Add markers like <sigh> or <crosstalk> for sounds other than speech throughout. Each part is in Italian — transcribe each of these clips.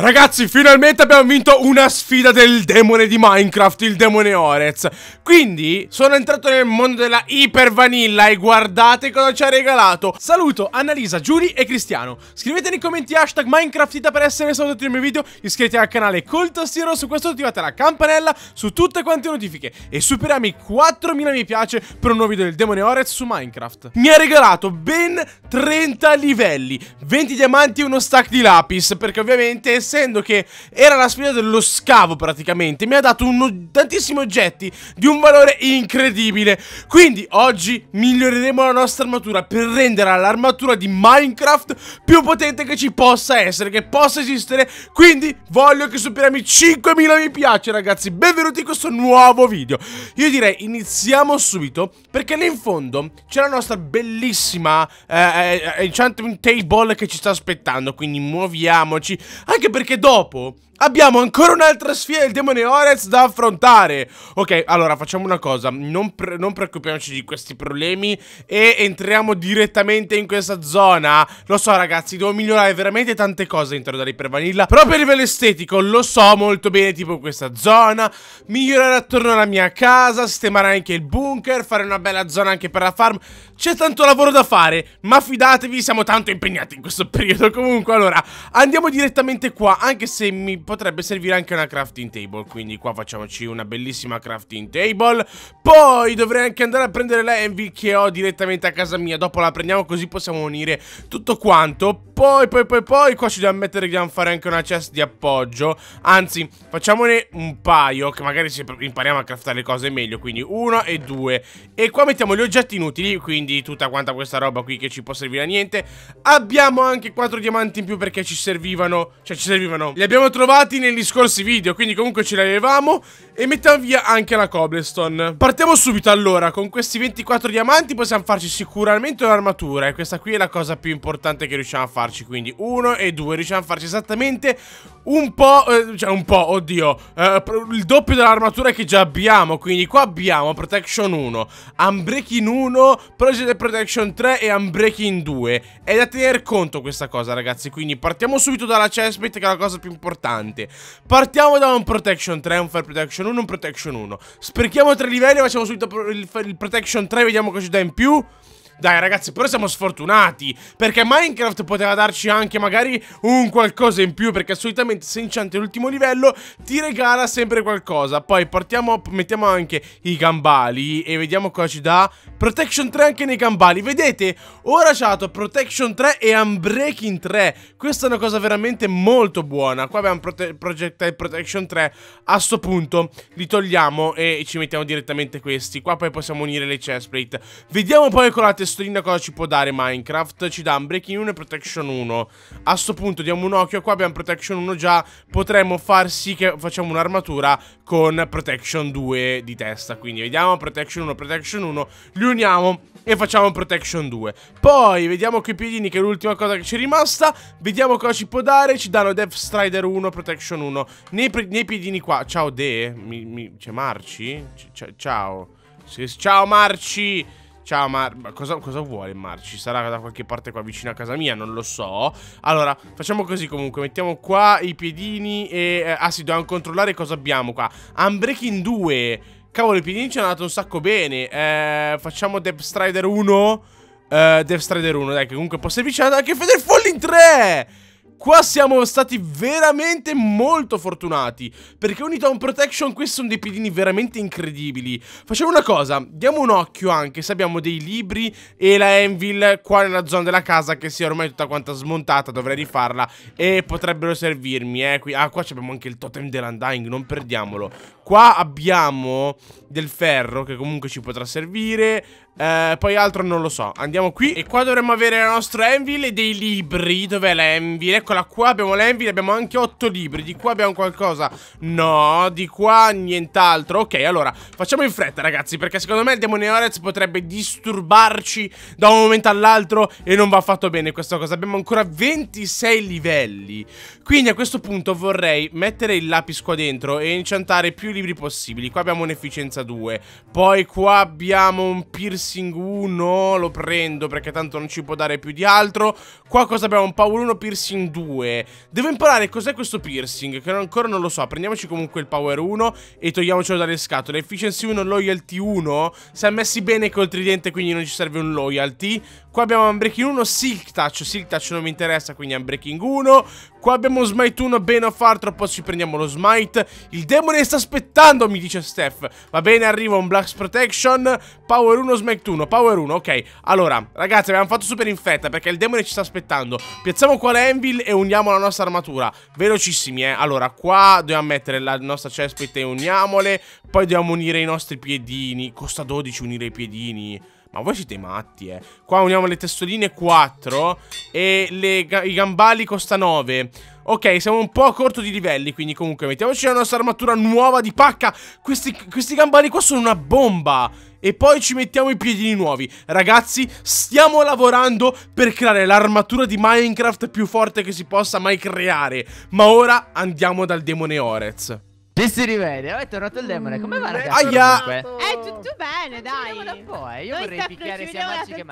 Ragazzi, finalmente abbiamo vinto una sfida del demone di Minecraft, il demone Orez. Quindi, sono entrato nel mondo della Hyper Vanilla e guardate cosa ci ha regalato. Saluto Annalisa, Giuri e Cristiano. Scrivete nei commenti hashtag Minecraftita per essere salutati tutti i miei video. Iscrivetevi al canale col tastiero, su questo attivate la campanella su tutte quante le notifiche. E superiamo i 4000 mi piace per un nuovo video del demone Orez su Minecraft. Mi ha regalato ben 30 livelli, 20 diamanti e uno stack di lapis, perché ovviamente essendo che era la sfida dello scavo praticamente, mi ha dato un, tantissimi oggetti di un valore incredibile. Quindi oggi miglioreremo la nostra armatura per renderla l'armatura di Minecraft più potente che ci possa essere, che possa esistere. Quindi voglio che superiamo i 5000 mi piace ragazzi, benvenuti in questo nuovo video. Io direi iniziamo subito perché lì in fondo c'è la nostra bellissima eh, eh, eh enchantment table che ci sta aspettando, quindi muoviamoci. Anche perché perché dopo abbiamo ancora un'altra sfida del demone Orez da affrontare. Ok, allora facciamo una cosa, non, pre non, preoccupiamoci di questi problemi e entriamo direttamente in questa zona. Lo so ragazzi, devo migliorare veramente tante cose dentro da Reaper Vanilla, proprio a livello estetico, lo so molto bene, tipo questa zona, migliorare attorno alla mia casa, sistemare anche il bunker, fare una bella zona anche per la farm. C'è tanto lavoro da fare, ma fidatevi, siamo tanto impegnati in questo periodo. Comunque, allora, andiamo direttamente qui qua Anche se mi potrebbe servire anche una crafting table Quindi qua facciamoci una bellissima crafting table Poi dovrei anche andare a prendere la Envy che ho direttamente a casa mia Dopo la prendiamo così possiamo unire tutto quanto poi, poi, poi, poi, qua ci dobbiamo mettere che dobbiamo fare anche una chest di appoggio. Anzi, facciamone un paio, che magari se impariamo a craftare le cose meglio. Quindi uno e due. E qua mettiamo gli oggetti inutili, quindi tutta quanta questa roba qui che ci può servire a niente. Abbiamo anche quattro diamanti in più perché ci servivano, cioè ci servivano. Li abbiamo trovati negli scorsi video, quindi comunque ce li avevamo. E mettiamo via anche la cobblestone. Partiamo subito allora, con questi 24 diamanti possiamo farci sicuramente un'armatura. E questa qui è la cosa più importante che riusciamo a farci farci quindi uno e due Riusciamo a farci esattamente un po', eh, cioè un po', oddio eh, Il doppio dell'armatura che già abbiamo Quindi qua abbiamo Protection 1 Unbreaking 1 Project Protection 3 e Unbreaking 2 È da tener conto questa cosa ragazzi Quindi partiamo subito dalla chestplate che è la cosa più importante Partiamo da un Protection 3, un fair Protection 1, un Protection 1 Sprechiamo tre livelli facciamo subito il, il Protection 3 Vediamo cosa ci dà in più dai ragazzi, però siamo sfortunati, perché Minecraft poteva darci anche magari un qualcosa in più, perché solitamente se inchanti l'ultimo livello ti regala sempre qualcosa. Poi partiamo, mettiamo anche i gambali e vediamo cosa ci dà. Protection 3 anche nei gambali, vedete? Ora c'è dato Protection 3 e Unbreaking 3. Questa è una cosa veramente molto buona. Qua abbiamo prote Projectile Protection 3. A sto punto li togliamo e ci mettiamo direttamente questi. Qua poi possiamo unire le chestplate. Vediamo poi con la testa strinda cosa ci può dare Minecraft? Ci dà un Breaking 1 e Protection 1. A sto punto diamo un occhio, qua abbiamo Protection 1 già, potremmo far sì che facciamo un'armatura con Protection 2 di testa. Quindi vediamo Protection 1, Protection 1, li uniamo e facciamo Protection 2. Poi vediamo che piedini che è l'ultima cosa che ci è rimasta, vediamo cosa ci può dare, ci danno Death Strider 1, Protection 1. Nei, nei piedini qua, ciao De, c'è Marci? C ciao. Ciao Marci! Ciao Mar, ma cosa, cosa, vuole Mar? Ci sarà da qualche parte qua vicino a casa mia, non lo so Allora, facciamo così comunque, mettiamo qua i piedini e... Eh, ah sì, dobbiamo controllare cosa abbiamo qua Unbreaking 2 Cavolo, i piedini ci hanno dato un sacco bene eh, Facciamo Death Strider 1 eh, Death Strider 1, dai, che comunque può servire anche Feather Falling 3 Qua siamo stati veramente molto fortunati Perché unito a un protection questi sono dei piedini veramente incredibili Facciamo una cosa, diamo un occhio anche se abbiamo dei libri e la anvil qua nella zona della casa Che si è ormai tutta quanta smontata, dovrei rifarla E potrebbero servirmi eh. Ah qua abbiamo anche il totem dell'undying, non perdiamolo Qua abbiamo del ferro che comunque ci potrà servire eh, Poi altro non lo so Andiamo qui E qua dovremmo avere la nostra Envil e dei libri Dov'è l'Envil? Eccola qua abbiamo l'Envil Abbiamo anche otto libri Di qua abbiamo qualcosa No di qua nient'altro Ok allora facciamo in fretta ragazzi Perché secondo me il demone Orez potrebbe disturbarci Da un momento all'altro E non va fatto bene questa cosa Abbiamo ancora 26 livelli Quindi a questo punto vorrei mettere il lapis qua dentro E incantare più libri equilibri possibili. Qua abbiamo un'efficienza 2. Poi qua abbiamo un piercing 1. Lo prendo perché tanto non ci può dare più di altro. Qua cosa abbiamo? Un power 1, piercing 2. Devo imparare cos'è questo piercing, che ancora non lo so. Prendiamoci comunque il power 1 e togliamocelo dalle scatole. Efficiency 1, loyalty 1. Si è messi bene col tridente, quindi non ci serve un loyalty. Qua abbiamo Unbreaking 1, Silk Touch, Silk Touch non mi interessa, quindi Unbreaking 1. Qua abbiamo Smite 1, bene a far, troppo ci prendiamo lo Smite. Il demone sta aspettando, mi dice Steph. Va bene, arriva un Blast Protection, Power 1, Smite 1, Power 1, ok. Allora, ragazzi, abbiamo fatto super in fretta perché il demone ci sta aspettando. Piazziamo qua l'Anvil e uniamo la nostra armatura. Velocissimi, eh. Allora, qua dobbiamo mettere la nostra cespite e uniamole. Poi dobbiamo unire i nostri piedini. Costa 12 unire i piedini. Ma voi siete matti, eh. Qua uniamo le testoline 4 e le, i gambali costa 9. Ok, siamo un po' a corto di livelli, quindi comunque mettiamoci la nostra armatura nuova di pacca. Questi, questi gambali qua sono una bomba. E poi ci mettiamo i piedini nuovi. Ragazzi, stiamo lavorando per creare l'armatura di Minecraft più forte che si possa mai creare. Ma ora andiamo dal demone Orez. E si rivede, è tornato il demone, come va mm, ragazzi? Aia! È tutto eh, bene, eh, dai! Ci un po', io Noi vorrei picchiare sia Magic che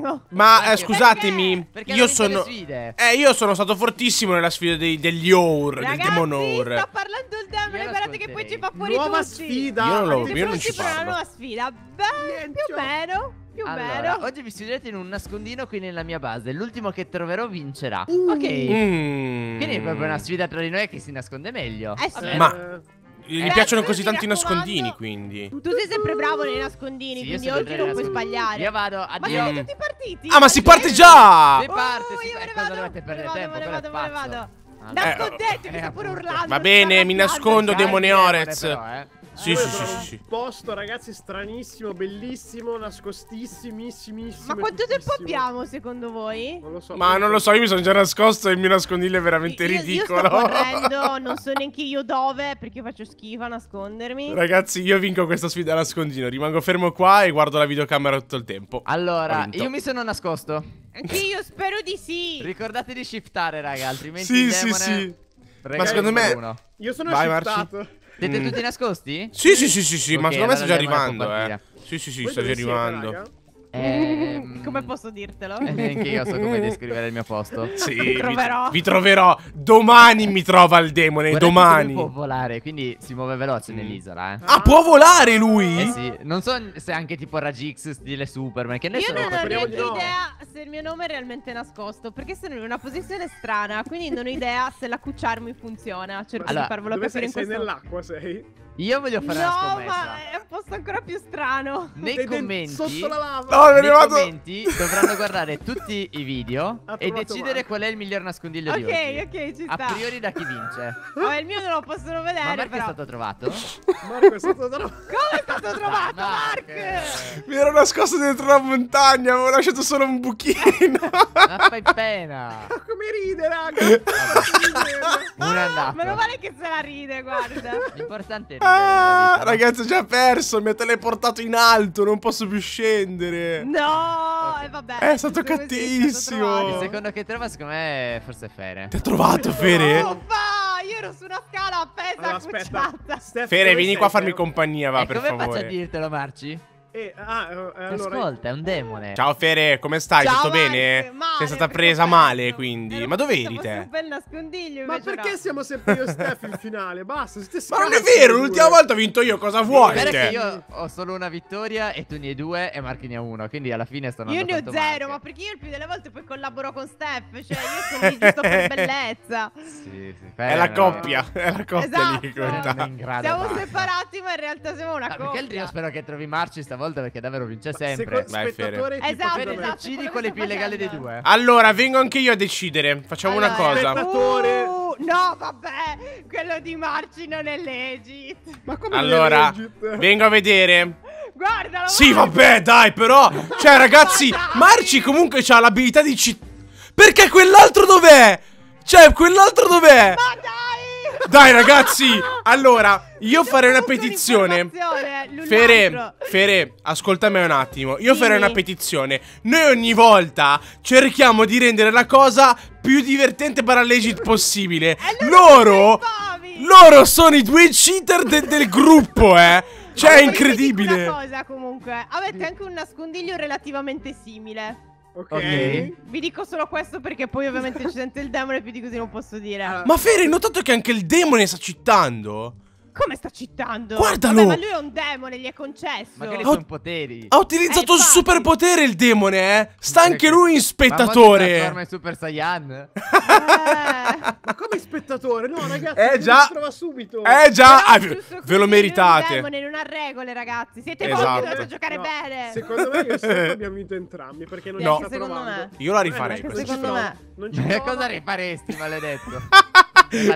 Mark Ma eh, scusatemi, Perché? io sono... Eh, io sono stato fortissimo nella sfida dei, degli Our, del Demon Our sta parlando il demone, guardate che poi ci fa fuori nuova tutti Nuova sfida! Io non, lo, io non ci parlo Nuova sfida, beh, più o meno più allora, bello. Oggi vi sfiderete in un nascondino qui nella mia base. L'ultimo che troverò vincerà. Mm. Ok. Mm. Quindi è proprio una sfida tra di noi che si nasconde meglio. Eh sì. Ma gli eh, piacciono così tanto i nascondini, quindi. Tu sei sempre bravo nei nascondini, sì, quindi oggi non puoi sbagliare. Io vado, addio. Ma siamo tutti partiti? Ah, ma si parte già! Si parte, oh, si ne vado. dovete perdere tempo? Me ne vado, me ne vado. Eh, Nascondetevi, eh, eh, sta pure urlando. Va bene, mi nascondo, Demone Orez. Eh. Sì, sì, sì, sì. Un posto, ragazzi, stranissimo, bellissimo, nascostissimissimissimo. Ma quanto tempo abbiamo, secondo voi? Non lo so. Ma non lo so, io mi sono già nascosto e il mio nascondiglio è veramente io, ridicolo. Io sto correndo, <laughs> non so neanche io dove, perché faccio schifo a nascondermi. Ragazzi, io vinco questa sfida a nascondino. Rimango fermo qua e guardo la videocamera tutto il tempo. Allora, io mi sono nascosto. Anch'io spero di sì. Ricordate di shiftare, raga, altrimenti sì, il demone... Sì, sì, Ma secondo me... Uno. Io sono Vai, shiftato. Marci. Siete mm. tutti nascosti? Sì, sì, sì, sì, sì okay, ma secondo me sta già arrivando, eh. Sì, sì, sì, sta già arrivando. Ehm come posso dirtelo? E neanche io so come <laughs> descrivere il mio posto. Sì, vi, troverò. vi troverò. Domani mi trova il demone, Guarda domani. Può volare, quindi si muove veloce mm. nell'isola, eh. Ah, può volare lui? Eh sì, non so se anche tipo Ragix stile Superman, che ne so. Io non ho neanche idea se il mio nome è realmente nascosto, perché sono in una posizione strana, quindi non ho idea se la cucciarmi funziona. Cerco allora, di farvelo capire sei, in questo... sei nell'acqua, sei? Io voglio fare no, una scommessa. No, ma è un posto ancora più strano. Nei commenti, sotto la lava. No, nei arrivato. commenti dovranno guardare tutti i video e decidere male. qual è il miglior nascondiglio okay, di oggi. Ok, ok, ci sta. A priori da chi vince. Ma <laughs> oh, il mio non lo possono vedere, ma Marco però. è stato trovato? <laughs> Marco è stato trovato. <laughs> Come è stato ah, trovato, no, Mark? Mi ero nascosto dentro una montagna, avevo lasciato solo un buchino. ma fai pena. Come ride, raga. Vabbè. Un andato. Meno male che se la ride, guarda. L'importante è Ah, ragazzi, ho già perso. Mi ha teleportato in alto. Non posso più scendere. No, e eh, vabbè. È stato cattivissimo. Il secondo che trova, secondo me, forse è Fere. Ti ha trovato, Fere? No, io ero su una scala appesa allora, Fere, vieni qua a farmi compagnia, va, e per come favore. Come faccio a dirtelo, Marci? E, ah, eh, allora... Ascolta, è un demone. Ciao Fere, come stai? Ciao, Tutto Mike, bene? Male, Sei stata presa male, quindi. ma dove eri te? Un bel nascondiglio Ma perché no. siamo sempre io e Steph in finale? Basta, Ma non è vero, l'ultima volta ho vinto io, cosa vuoi? È che cioè. io ho solo una vittoria e tu ne hai due e Marchi ne ha uno, quindi alla fine stanno Io ne ho zero, marche. ma perché io il più delle volte poi collaboro con Steph, cioè io sono lì giusto per <laughs> bellezza. Sì, sì, è la coppia, è la coppia esatto. lì che conta. Siamo separati, ma in realtà siamo una ah, coppia. Ma Perché il trio spero che trovi Marci stavolta volta perché davvero vince sempre. Ma se spettatore Vai, esatto, esatto, esatto, decidi quale è più illegale dei due. Allora, vengo anch'io a decidere. Facciamo allora, una cosa. Spettatore. Uh, no, vabbè, quello di Marci non è legit. Ma come Allora, vengo a vedere. Guardalo. Sì, vai. vabbè, dai, però. Cioè, ragazzi, Guardati. Marci comunque ha l'abilità di città. Perché quell'altro dov'è? Cioè, quell'altro dov'è? Ma dai ragazzi, allora, io farei una petizione. Fere, Fere, ascolta me un attimo. Io sì. farei una petizione. Noi ogni volta cerchiamo di rendere la cosa più divertente para legit possibile. <laughs> Loro loro sono i due cheater de del gruppo, eh. Cioè, è allora, incredibile. Una cosa comunque, avete anche un nascondiglio relativamente simile. Ok. Vi dico solo questo perché poi ovviamente ci sente il demone e più di così non posso dire. Ma Fere, hai notato che anche il demone sta citando? Come sta citando? Guardalo! Vabbè, ma lui è un demone, gli è concesso. Ma Magari sono poteri. Ha utilizzato eh, il superpotere il demone, eh? Sta anche lui in spettatore. Ma ormai Super Saiyan. <laughs> Eh. ma come spettatore? No, ragazzi, eh già. si trova subito. Eh già, ah, ve, ve lo meritate. Il demone non ha regole, ragazzi. Siete esatto. voi che dovete giocare no, bene. Secondo me io e abbiamo vinto entrambi perché non no. ci sta secondo trovando. Me. Io la eh, rifarei. Eh, secondo me. Non ci eh, cosa rifaresti, maledetto? <laughs>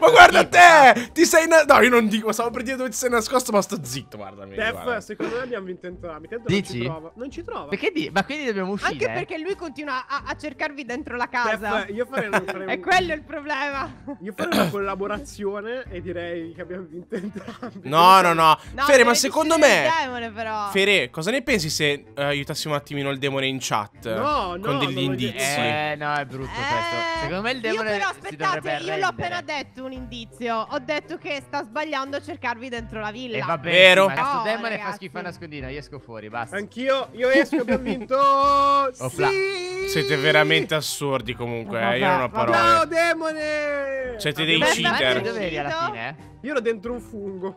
ma guarda te! Esatto. Ti sei nascosto. No, io non dico, stavo per dire dove ti sei nascosto, ma sto zitto, guardami. Def, guarda. secondo me abbiamo vinto entrambi. Tanto Dici? Non ci trova. Non ci trova. Perché di... Ma quindi dobbiamo uscire. Anche perché lui continua a, a cercarvi dentro la casa. Def, io farei, farei <laughs> È quello il problema. Io farei una collaborazione e direi che abbiamo vinto entrambi. No, no, no. no Fere, ma secondo me. Demone, però. Fere, cosa ne pensi se uh, eh, aiutassi un attimino il demone in chat? No, no. Con degli indizi. Eh, no, è brutto eh, questo. Secondo me il demone. Io però, aspettate, io l'ho appena detto detto un indizio. Ho detto che sta sbagliando a cercarvi dentro la villa. E va bene, vero. Adesso no, oh, Demone fa schifo a nascondina. Io esco fuori, basta. Anch'io, io esco, abbiamo vinto. <laughs> sì! Siete veramente assurdi comunque. Vabbè, eh, io non ho parole. Ciao, Demone! Siete dei cheater. Dove eri alla fine? Io ero dentro un fungo.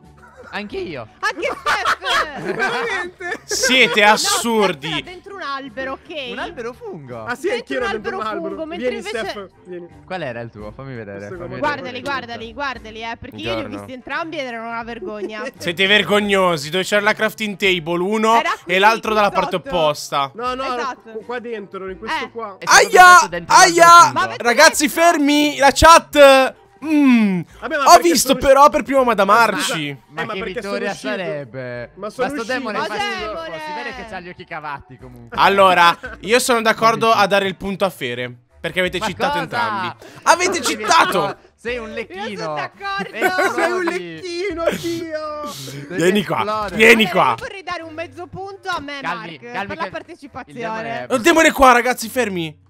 Anche io. Anche <laughs> Steph. Veramente. Siete assurdi. No, dentro un albero, ok. Un albero fungo. Ah, sì, dentro anch'io dentro un albero. fungo. Mentre vieni, invece... Steph, vieni. Qual era il tuo? Fammi vedere. Fammi vedere. guardali, guardali, eh. Perché Buongiorno. io li ho visti entrambi ed erano una vergogna. <laughs> Siete vergognosi. Dove c'era la crafting table, uno e l'altro dalla parte opposta. No, no, esatto. qua dentro, in questo eh. qua. Aia! Aia! Ragazzi, fermi! La chat! Mm, Vabbè, ho visto sono... però per prima Madame Arci. Ma, ma, eh, ma, che vittoria sarebbe? Ma, sono ma demone, ma demone! si vede che ha gli occhi cavati comunque. Allora, <laughs> io sono d'accordo a dare il punto a Fere. Perché avete citato cosa? entrambi. Avete citato! Sei un lecchino. Io sono d'accordo. Sei un lecchino, Dio. Vieni qua. Vieni allora, qua. vorrei dare un mezzo punto a me, calmi, Mark, calmi, per calmi. la partecipazione. Il demone, è... il demone qua, ragazzi, fermi.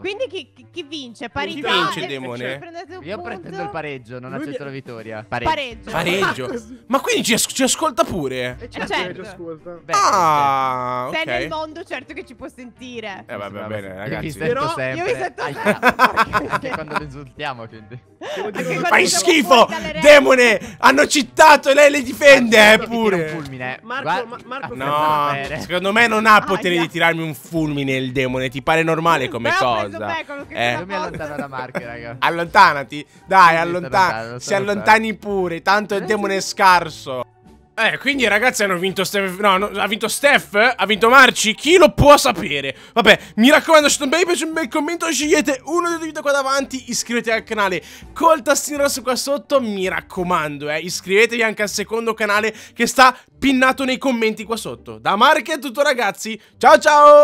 Quindi chi, chi vince? Parità? Chi vince, Demone? Cioè, io pretendo il pareggio, non Lui accetto mi... la vittoria. Pareggio. Pareggio. pareggio. Ah, ma quindi ci, ci ascolta pure? Eh, eh certo. certo. Ci ascolta. Beh, ah, certo. Okay. Sei nel mondo, certo che ci può sentire. Eh, vabbè, va bene, ragazzi. Io mi sento Però sempre. Io vi sento sempre. <laughs> Anche quando lo insultiamo, quindi. Fai schifo! Demone! Hanno cittato e lei le difende, eh, eh pure. Un fulmine. Marco, ma, Marco no, secondo me non ha ah, potere di tirarmi un fulmine il demone. Ti pare normale mm, come cosa? cosa. Eh. Io mi allontano da Marche, raga. Allontanati. Dai, allontana. Si allontani pure. Tanto il eh, demone è scarso. Eh, quindi ragazzi hanno vinto Steph... No, no, ha vinto Steph? Ha vinto Marci? Chi lo può sapere? Vabbè, mi raccomando, lasciate un bel piace, un bel commento, scegliete uno dei video qua davanti, iscrivetevi al canale col tastino rosso qua sotto, mi raccomando, eh, iscrivetevi anche al secondo canale che sta pinnato nei commenti qua sotto. Da Marche è tutto ragazzi, ciao ciao!